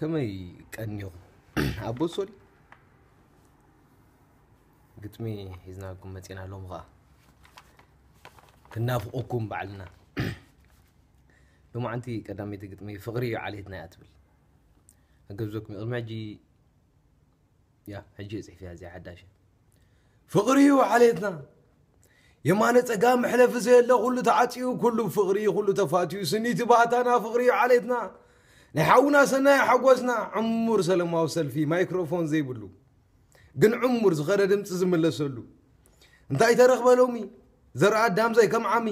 كمي كانيو ابو سول قلت مي هزنا لكم متينا لومغا كنا فوقكم بعلنا لما انتي قدامي تقلت مي فغري عليتنا يا اتبل اقبزوك مي المعجي يا هجي ازح فيها زي حداشة فغري عليتنا يمانة تقام حلف زي الله كله تعطيه كله فغري كله تفاتيه سنيتي باتانا فغري عليتنا ንሓውና ሰናይ ሓጎስና ዕሙር ሰለማዊ ሰልፊ ማይክሮፎን ዘይብሉ ግን ዕሙር ዝኸደ ድምፂ ዝምለሰሉ እንታይ ተረኽበ ሎሚ ዘርአ ዳምዘይ ከም ዓሚ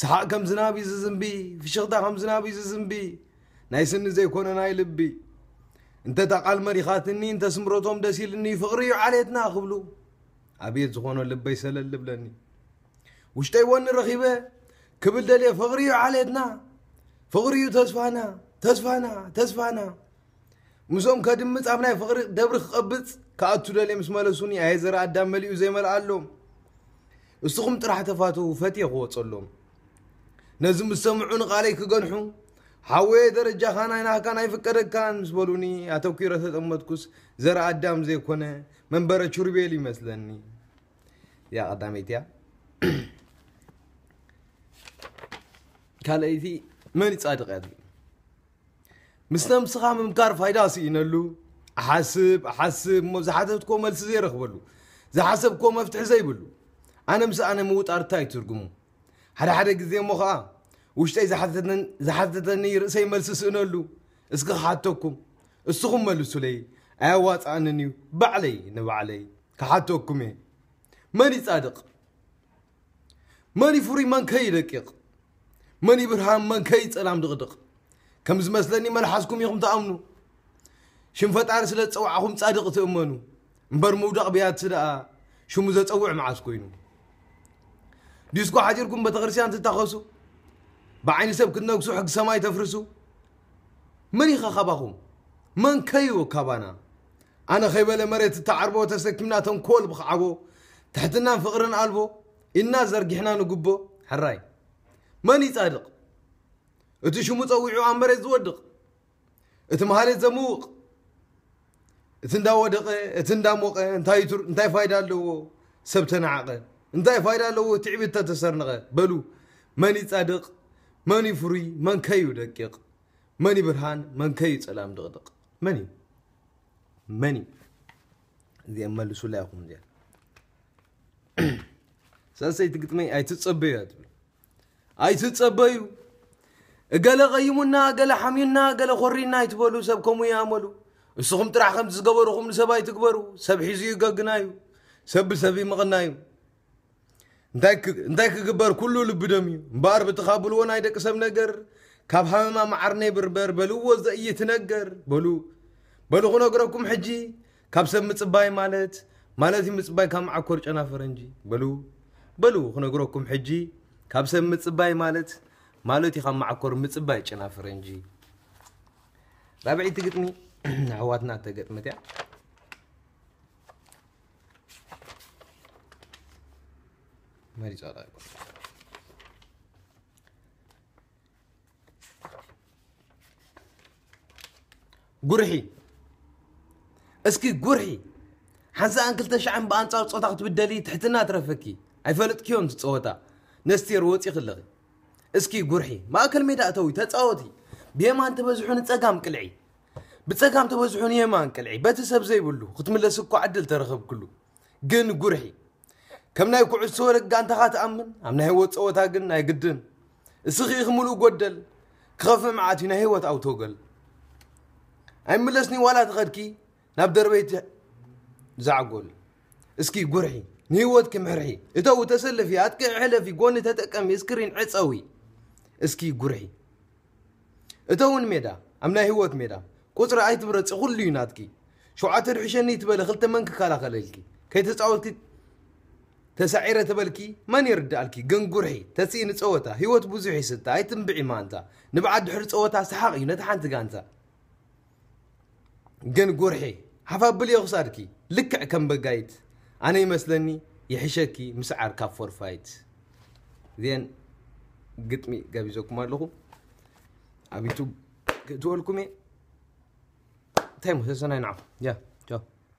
ሰሓቕ ከም ዝናብ እዩ ዝዝምቢ ፍሽኽታ ከም ዝናብ እዩ ዝዝምቢ ናይ ስኒ ዘይኮነ ናይ ልቢ እንተታ ቃል መሪኻትኒ እንተስምረቶም ደስ ኢልኒ ፍቕሪ እዩ ዓሌትና ክብሉ ኣብየት ዝኾነ ልበይ ሰለል ብለኒ ውሽጠይ ወኒ ረኺበ ክብል ደልየ ፍቕሪ እዩ ዓሌትና ፍቕሪ እዩ ተስፋና ተስፋና ተስፋና ምስኦም ከድምፅ ኣብ ናይ ፍቕሪ ደብሪ ክቐብፅ ካብኣቱ ደልየ ምስ መለሱኒ ኣየ ዘርኢ ኣዳም መሊኡ ዘይመልኣሎም እስኹም ጥራሕ ተፋትዉ ፈትየ ክወፀሎም ነዚ ምስ ሰምዑን ቃለይ ክገንሑ ሓወየ ደረጃኻ ናይናህካን ኣይፍቀደካን ምስ በሉኒ ኣተኪረ ተጠመትኩስ ዘርኢ ኣዳም ዘይኮነ መንበረ ቹርቤል ይመስለኒ እያ ቀዳመይት እያ ካልአይቲ መን ይፃድቕ እያ ምስ ነምስኻ ምምካር ፋይዳ ስኢነሉ ኣሓስብ ኣሓስብ እሞ ዝሓሰብትኮ መልሲ ዘይረኽበሉ ዝሓሰብኮ መፍትሒ ዘይብሉ ኣነ ምስ ኣነ ምውጣር እንታይ ትርጉሙ ሓደ ሓደ ግዜ እሞ ከዓ ውሽጠይ ዝሓተተኒ ርእሰይ መልሲ ስእነሉ እስኪ ክሓተኩም እስኹም መልሱለይ ኣያዋፃእንን እዩ ባዕለይ ንባዕለይ ክሓተኩም እየ መን ይጻድቕ መን ይፍሩይ መን ከይደቂቕ መን ይብርሃን መን ከይፀላም ድቕድቕ ከም ዝመስለኒ መልሓስኩም ኢኹም ተኣምኑ ሽም ፈጣሪ ስለ ዝፀዋዕኹም ጻድቕ ትእመኑ እምበር ምውዳቕ ብያት ደኣ ሽሙ ዘፀውዕ መዓስ ኮይኑ ዲስኮ ሓፂርኩም ቤተ ክርስቲያን ትታኸሱ ብዓይኒ ሰብ ክትነግሱ ሕጊ ሰማይ ተፍርሱ መን ኢኻ ኻባኹም መን ከይዎ ካባና ኣነ ኸይበለ መሬት እተዓርቦ ተሰኪምና ተንኮል ብክዓቦ ትሕትናን ፍቕርን ኣልቦ ኢልና ዘርጊሕና ንግቦ ሕራይ መን ይጻድቕ እቲ ሽሙ ፀዊዑ ኣብ መሬት ዝወድቕ እቲ መሃሌት ዘምውቕ እቲ እንዳወደቐ እቲ እንዳሞቐ እንታይ ፋይዳ ኣለዎ ሰብ ተነዓቐ እንታይ ፋይዳ ኣለዎ እቲ ዕብት ተሰርንቐ በሉ መን ይፃድቕ መን ይፍሩይ መን ከዩ ደቂቕ መን ብርሃን መን ከዩ ፀላም ድቕድቕ መን እዩ መን እዩ እዚኦም መልሱላ ይኹም እዚኣ ሳንሰይቲ ግጥመይ ኣይትፀበዩ እያ ትብል ኣይትፀበዩ قال قيمنا قال حمينا قال خرينا يتبلوا سبكم ياملوا اسخم ترع خم تزغبركم سبا يتكبروا سب حيزي غغنايو سب سبي مقنايو እንታይ ክግበር ኩሉ ልቢ ደምዩ እምበር ብትኻብልዎ ናይ ደቂ ሰብ ነገር ካብ ሃመማ መዓርነ ብርበር በልዎ ዘእይት ነገር በሉ በሉ ክነግረኩም ሕጂ ካብ ሰብ ምፅባይ ማለት ማለት እዩ ምፅባይ ካብ መዓኮር ጨናፈረ እንጂ በሉ በሉ ክነግረኩም ሕጂ ካብ ሰብ ምፅባይ ማለት مالوتي خام معكور متصباي كنا فرنجي رابعي تقتني عواتنا تقت متى ماري صار قرحي اسكي قرحي حنسا انكل تشعن بانتا وصوتا قد بدالي تحتنا ترفكي اي فلت كيون تصوتا نستير وطي خلغي اسكي قرحي ما اكل ميدا اتوي تتعوتي بيمان تبزحون تسقام كلعي بتسقام تبزحون يمان كلعي بتسب زي بلو ختم الله سكو عدل ترغب كلو قن قرحي كم ناي كوع سورك انت خات امن ام ناي وات صوتا قن ناي قدن اسخي خملو قدل كخف معاتي ناي وات او توغل اي ملسني ولا تغدكي نبدر بيت زعقول اسكي قرحي نيوت كم حرحي اتو تسلفي اتك حلفي قوني تتقم يسكرين عصوي اسكي قرحي اتهون ميدا ام ناي هوت ميدا قطر اي تبرت اقول لي ناتكي شو عاتر حشاني تبال خلت منك كالا خللكي كي تتعوتي تسعيرة تبالكي من يرد عليكي قن قرحي تسين تسوتا هوت بوزوحي ستا اي تنبعي مانتا نبعد حر تسوتا سحاقي نتحانت قانتا قن قرحي حفا بلي اغساركي لكع كم بقايت انا يمسلني يحشكي مسعر كافور فايت زين ግጥሚ ጋቢዘኩም ኣለኹ ኣብ ዩቱብ ክትወልኩም እየ እንታይ ሙ ተሰናይንዓኹ ያ ቻው